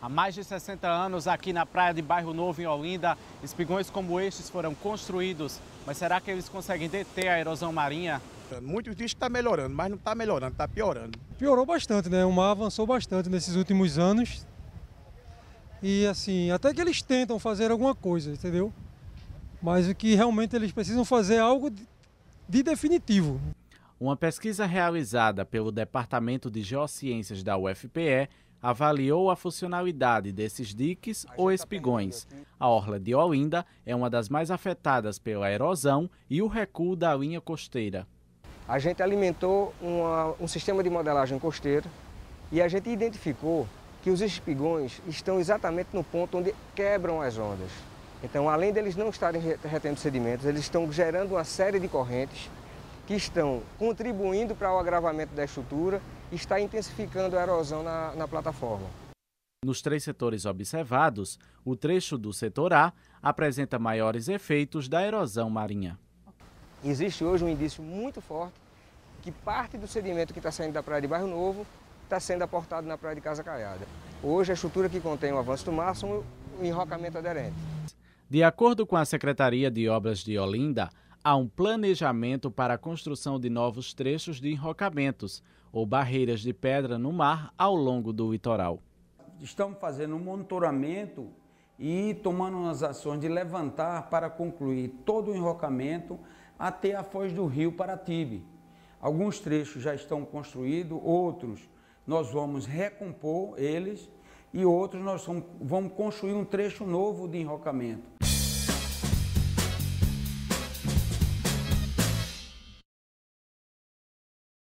Há mais de 60 anos, aqui na praia de Bairro Novo, em Olinda, espigões como estes foram construídos. Mas será que eles conseguem deter a erosão marinha? Muitos dizem que está melhorando, mas não está melhorando, está piorando. Piorou bastante, né? O mar avançou bastante nesses últimos anos. E assim, até que eles tentam fazer alguma coisa, entendeu? Mas o que realmente eles precisam fazer é algo de definitivo. Uma pesquisa realizada pelo Departamento de Geociências da UFPE avaliou a funcionalidade desses diques ou tá espigões. A orla de Olinda é uma das mais afetadas pela erosão e o recuo da linha costeira. A gente alimentou uma, um sistema de modelagem costeira e a gente identificou que os espigões estão exatamente no ponto onde quebram as ondas. Então, além deles não estarem retendo sedimentos, eles estão gerando uma série de correntes que estão contribuindo para o agravamento da estrutura e está intensificando a erosão na, na plataforma. Nos três setores observados, o trecho do setor A apresenta maiores efeitos da erosão marinha. Existe hoje um indício muito forte que parte do sedimento que está saindo da praia de Bairro Novo está sendo aportado na praia de Casa Caiada. Hoje, a estrutura que contém o avanço do máximo, o enrocamento aderente. De acordo com a Secretaria de Obras de Olinda, há um planejamento para a construção de novos trechos de enrocamentos ou barreiras de pedra no mar ao longo do litoral. Estamos fazendo um monitoramento e tomando as ações de levantar para concluir todo o enrocamento até a foz do rio Paratibe. Alguns trechos já estão construídos, outros nós vamos recompor eles e outros nós vamos construir um trecho novo de enrocamento.